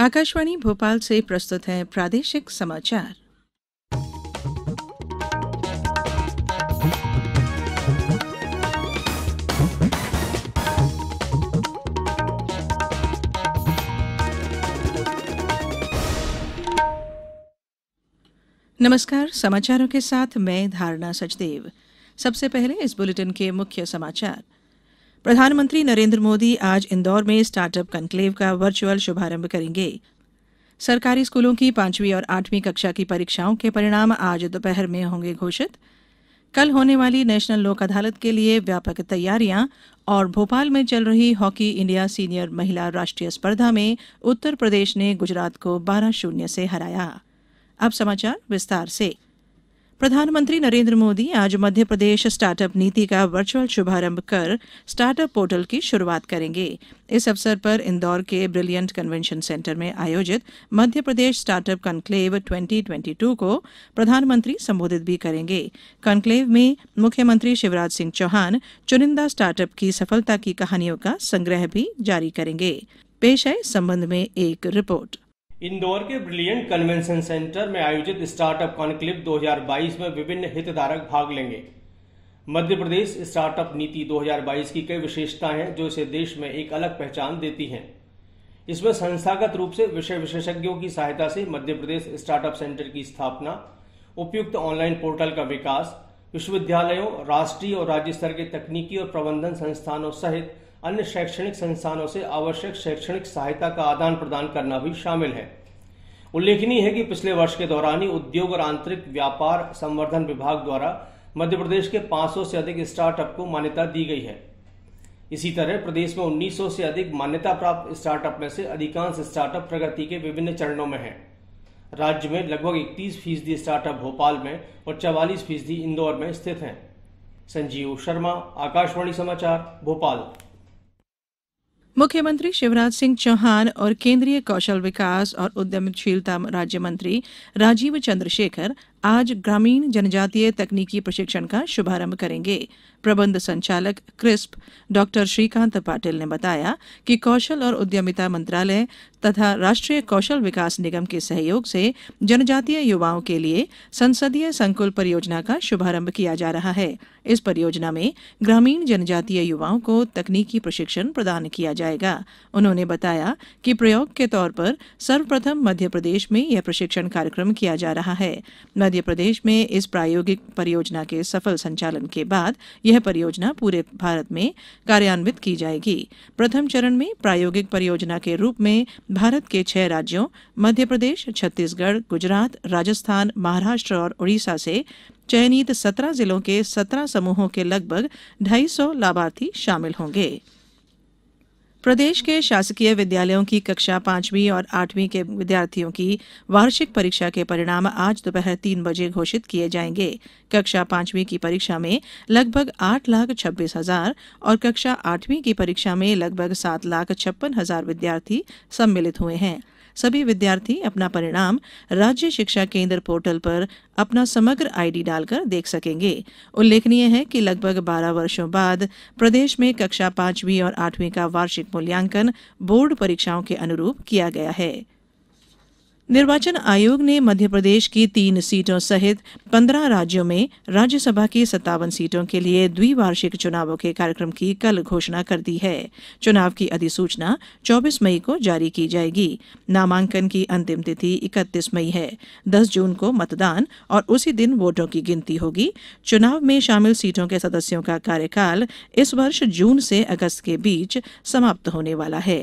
आकाशवाणी भोपाल से प्रस्तुत है प्रादेशिक समाचार नमस्कार समाचारों के साथ मैं धारणा सचदेव सबसे पहले इस बुलेटिन के मुख्य समाचार मोदी प्रधानमंत्री नरेन्द्र मोदी आज इंदौर में स्टार्टअप कन्क्लेव का वर्चुअल शुभारंभ करेंगे सरकारी स्कूलों की पांचवी और आठवीं कक्षा की परीक्षाओं के परिणाम आज दोपहर में होंगे घोषित कल होने वाली नेशनल लोक अदालत के लिए व्यापक तैयारियां और भोपाल में चल रही हॉकी इंडिया सीनियर महिला राष्ट्रीय स्पर्धा में उत्तर प्रदेश ने गुजरात को बारह शून्य से हराया अब समाचार विस्तार से प्रधानमंत्री नरेंद्र मोदी आज मध्य प्रदेश स्टार्टअप नीति का वर्चुअल शुभारंभ कर स्टार्टअप पोर्टल की शुरुआत करेंगे इस अवसर पर इंदौर के ब्रिलियंट कन्वेंशन सेंटर में आयोजित मध्य प्रदेश स्टार्टअप कन्क्लेव 2022 को प्रधानमंत्री संबोधित भी करेंगे कन्क्लेव में मुख्यमंत्री शिवराज सिंह चौहान चुनिंदा स्टार्टअप की सफलता की कहानियों का संग्रह भी जारी करेंगे पेश है संबंध में एक रिपोर्ट इंदौर के ब्रिलियंट कन्वेंशन सेंटर में आयोजित स्टार्टअप कॉन्क्लेव 2022 में विभिन्न हितधारक भाग लेंगे मध्य प्रदेश स्टार्टअप नीति 2022 की कई विशेषताएं हैं जो इसे देश में एक अलग पहचान देती हैं इसमें संस्थागत रूप से विषय विशेषज्ञों की सहायता से मध्य प्रदेश स्टार्टअप सेंटर की स्थापना उपयुक्त ऑनलाइन पोर्टल का विकास विश्वविद्यालयों राष्ट्रीय और राज्य स्तर के तकनीकी और प्रबंधन संस्थानों सहित अन्य शैक्षणिक संस्थानों से आवश्यक शैक्षणिक सहायता का आदान प्रदान करना भी शामिल है उल्लेखनीय है कि पिछले वर्ष के दौरान ही उद्योग और आंतरिक व्यापार संवर्धन विभाग द्वारा मध्य प्रदेश के 500 से अधिक स्टार्टअप को मान्यता दी गई है इसी तरह प्रदेश में 1900 से अधिक मान्यता प्राप्त स्टार्टअप में से अधिकांश स्टार्टअप प्रगति के विभिन्न चरणों में हैं। राज्य में लगभग इकतीस फीसदी स्टार्टअप भोपाल में और चवालीस फीसदी इंदौर में स्थित हैं संजीव शर्मा आकाशवाणी समाचार भोपाल मुख्यमंत्री शिवराज सिंह चौहान और केन्द्रीय कौशल विकास और उद्यमशीलता राज्य मंत्री राजीव चंद्रशेखर आज ग्रामीण जनजातीय तकनीकी प्रशिक्षण का शुभारंभ करेंगे प्रबंध संचालक क्रिस्प डॉक्टर श्रीकांत पाटिल ने बताया कि कौशल और उद्यमिता मंत्रालय तथा राष्ट्रीय कौशल विकास निगम के सहयोग से जनजातीय युवाओं के लिए संसदीय संकुल परियोजना का शुभारंभ किया जा रहा है इस परियोजना में ग्रामीण जनजातीय युवाओं को तकनीकी प्रशिक्षण प्रदान किया जाएगा उन्होंने बताया कि प्रयोग के तौर पर सर्वप्रथम मध्य प्रदेश में यह प्रशिक्षण कार्यक्रम किया जा रहा है मध्यप्रदेश में इस प्रायोगिक परियोजना के सफल संचालन के बाद यह परियोजना पूरे भारत में कार्यान्वित की जाएगी प्रथम चरण में प्रायोगिक परियोजना के रूप में भारत के छह राज्यों मध्यप्रदेश छत्तीसगढ़ गुजरात राजस्थान महाराष्ट्र और उड़ीसा से चयनित सत्रह जिलों के सत्रह समूहों के लगभग ढाई सौ लाभार्थी शामिल होंगे प्रदेश के शासकीय विद्यालयों की कक्षा पांचवी और आठवीं के विद्यार्थियों की वार्षिक परीक्षा के परिणाम आज दोपहर तीन बजे घोषित किए जाएंगे कक्षा पांचवी की परीक्षा में लगभग आठ लाख छब्बीस हजार और कक्षा आठवीं की परीक्षा में लगभग सात लाख छप्पन हजार विद्यार्थी सम्मिलित हुए हैं सभी विद्यार्थी अपना परिणाम राज्य शिक्षा केंद्र पोर्टल पर अपना समग्र आईडी डालकर देख सकेंगे उल्लेखनीय है कि लगभग 12 वर्षों बाद प्रदेश में कक्षा पांचवीं और आठवीं का वार्षिक मूल्यांकन बोर्ड परीक्षाओं के अनुरूप किया गया है निर्वाचन आयोग ने मध्य प्रदेश की तीन सीटों सहित पंद्रह राज्यों में राज्यसभा की सत्तावन सीटों के लिए द्विवार्षिक चुनावों के कार्यक्रम की कल घोषणा कर दी है चुनाव की अधिसूचना 24 मई को जारी की जाएगी नामांकन की अंतिम तिथि 31 मई है 10 जून को मतदान और उसी दिन वोटों की गिनती होगी चुनाव में शामिल सीटों के सदस्यों का कार्यकाल इस वर्ष जून से अगस्त के बीच समाप्त होने वाला है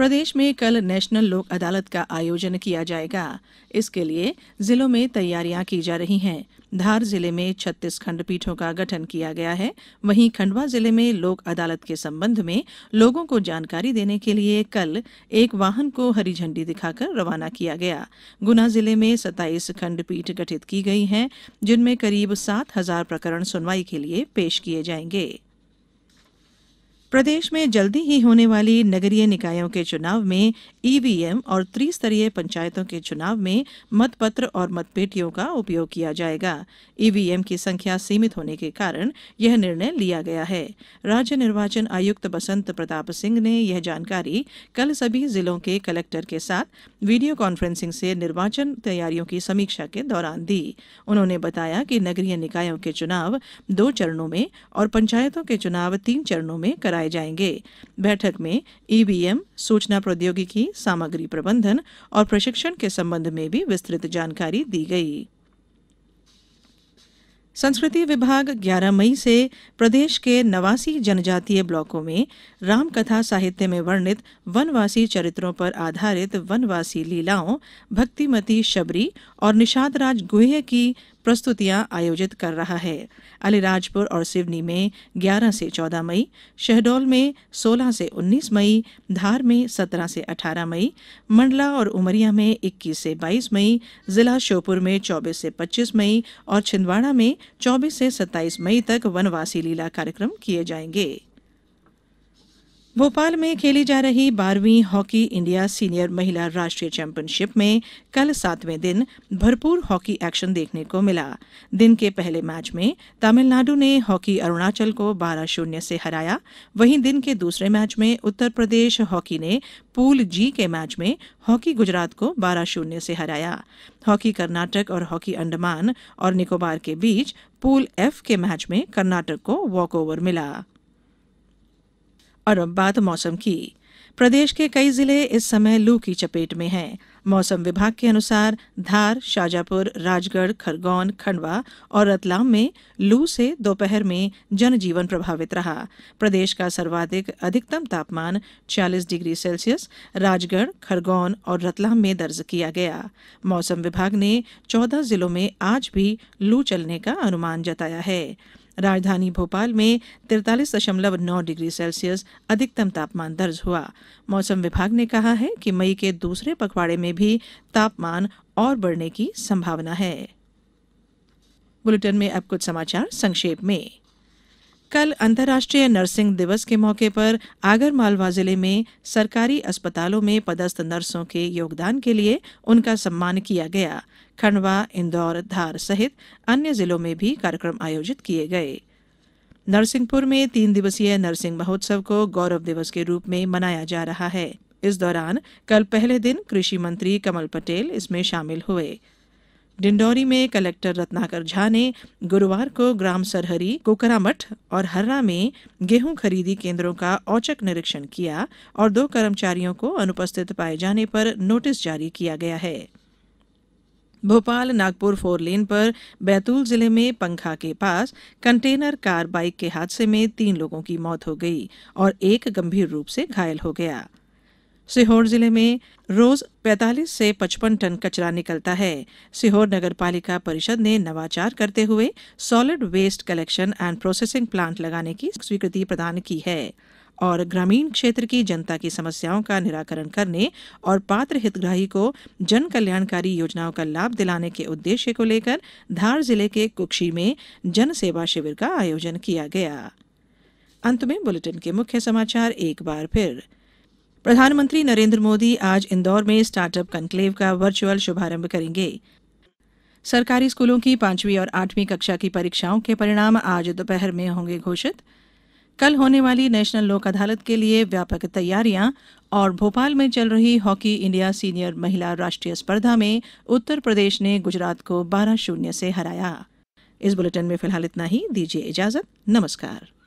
प्रदेश में कल नेशनल लोक अदालत का आयोजन किया जाएगा इसके लिए जिलों में तैयारियां की जा रही हैं धार जिले में छत्तीस खंडपीठों का गठन किया गया है वहीं खंडवा जिले में लोक अदालत के संबंध में लोगों को जानकारी देने के लिए कल एक वाहन को हरी झंडी दिखाकर रवाना किया गया गुना जिले में सत्ताईस खंडपीठ गठित की गई हैं जिनमें करीब सात हजार प्रकरण सुनवाई के लिए पेश किए जाएंगे प्रदेश में जल्दी ही होने वाली नगरीय निकायों के चुनाव में ईवीएम और त्रिस्तरीय पंचायतों के चुनाव में मतपत्र और मतपेटियों का उपयोग किया जाएगा ईवीएम की संख्या सीमित होने के कारण यह निर्णय लिया गया है राज्य निर्वाचन आयुक्त बसंत प्रताप सिंह ने यह जानकारी कल सभी जिलों के कलेक्टर के साथ वीडियो कॉन्फ्रेंसिंग से निर्वाचन तैयारियों की समीक्षा के दौरान दी उन्होंने बताया कि नगरीय निकायों के चुनाव दो चरणों में और पंचायतों के चुनाव तीन चरणों में कराए लगाए जाएंगे बैठक में ईवीएम e सूचना प्रौद्योगिकी सामग्री प्रबंधन और प्रशिक्षण के संबंध में भी विस्तृत जानकारी दी गई संस्कृति विभाग 11 मई से प्रदेश के नवासी जनजातीय ब्लॉकों में रामकथा साहित्य में वर्णित वनवासी चरित्रों पर आधारित वनवासी लीलाओं भक्तिमती शबरी और निषाद राज गुहे की प्रस्तुतियां आयोजित कर रहा है अलीराजपुर और सिवनी में 11 से 14 मई शहडोल में 16 से 19 मई धार में 17 से 18 मई मंडला और उमरिया में 21 से 22 मई जिला श्योपुर में 24 से 25 मई और छिंदवाड़ा में 24 से 27 मई तक वनवासी लीला कार्यक्रम किए जाएंगे भोपाल में खेली जा रही बारहवीं हॉकी इंडिया सीनियर महिला राष्ट्रीय चैंपियनशिप में कल सातवें दिन भरपूर हॉकी एक्शन देखने को मिला दिन के पहले मैच में तमिलनाडु ने हॉकी अरुणाचल को बारह शून्य से हराया वहीं दिन के दूसरे मैच में उत्तर प्रदेश हॉकी ने पूल जी के मैच में हॉकी गुजरात को बारह शून्य से हराया हॉकी कर्नाटक और हॉकी अंडमान और निकोबार के बीच पूल एफ के मैच में कर्नाटक को वॉकओवर मिला और अब बात मौसम की प्रदेश के कई जिले इस समय लू की चपेट में हैं मौसम विभाग के अनुसार धार शाजापुर राजगढ़ खरगोन खंडवा और रतलाम में लू से दोपहर में जनजीवन प्रभावित रहा प्रदेश का सर्वाधिक अधिकतम तापमान 40 डिग्री सेल्सियस राजगढ़ खरगोन और रतलाम में दर्ज किया गया मौसम विभाग ने 14 जिलों में आज भी लू चलने का अनुमान जताया है राजधानी भोपाल में तिरतालीस दशमलव नौ डिग्री सेल्सियस अधिकतम तापमान दर्ज हुआ मौसम विभाग ने कहा है कि मई के दूसरे पखवाड़े में भी तापमान और बढ़ने की संभावना है बुलेटिन में अब कुछ समाचार संक्षेप में कल अंतर्राष्ट्रीय नर्सिंग दिवस के मौके पर आगरमालवा जिले में सरकारी अस्पतालों में पदस्थ नर्सों के योगदान के लिए उनका सम्मान किया गया खंडवा इंदौर धार सहित अन्य जिलों में भी कार्यक्रम आयोजित किए गए नरसिंहपुर में तीन दिवसीय नर्सिंग महोत्सव को गौरव दिवस के रूप में मनाया जा रहा है इस दौरान कल पहले दिन कृषि मंत्री कमल पटेल इसमें शामिल हुए डिंडौरी में कलेक्टर रत्नाकर झा ने गुरुवार को ग्राम सरहरी कोकरामठ और हर्रा में गेहूं खरीदी केंद्रों का औचक निरीक्षण किया और दो कर्मचारियों को अनुपस्थित पाए जाने पर नोटिस जारी किया गया है भोपाल नागपुर फोर लेन पर बैतूल जिले में पंखा के पास कंटेनर कार बाइक के हादसे में तीन लोगों की मौत हो गई और एक गंभीर रूप से घायल हो गया सीहोर जिले में रोज 45 से 55 टन कचरा निकलता है सीहोर नगर पालिका परिषद ने नवाचार करते हुए solid waste collection and processing plant लगाने की स्वीकृति प्रदान की है और ग्रामीण क्षेत्र की जनता की समस्याओं का निराकरण करने और पात्र हितग्राही को जन कल्याणकारी योजनाओं का लाभ दिलाने के उद्देश्य को लेकर धार जिले के कुक्षी में जन सेवा शिविर का आयोजन किया गया अंत में बुलेटिन के मुख्य समाचार एक बार फिर प्रधानमंत्री नरेन्द्र मोदी आज इंदौर में स्टार्टअप कन्क्लेव का वर्चुअल शुभारंभ करेंगे सरकारी स्कूलों की पांचवी और आठवीं कक्षा की परीक्षाओं के परिणाम आज दोपहर में होंगे घोषित कल होने वाली नेशनल लोक अदालत के लिए व्यापक तैयारियां और भोपाल में चल रही हॉकी इंडिया सीनियर महिला राष्ट्रीय स्पर्धा में उत्तर प्रदेश ने गुजरात को बारह शून्य से हराया इस बुलेटिन में फिलहाल इतना ही दीजिए इजाजत नमस्कार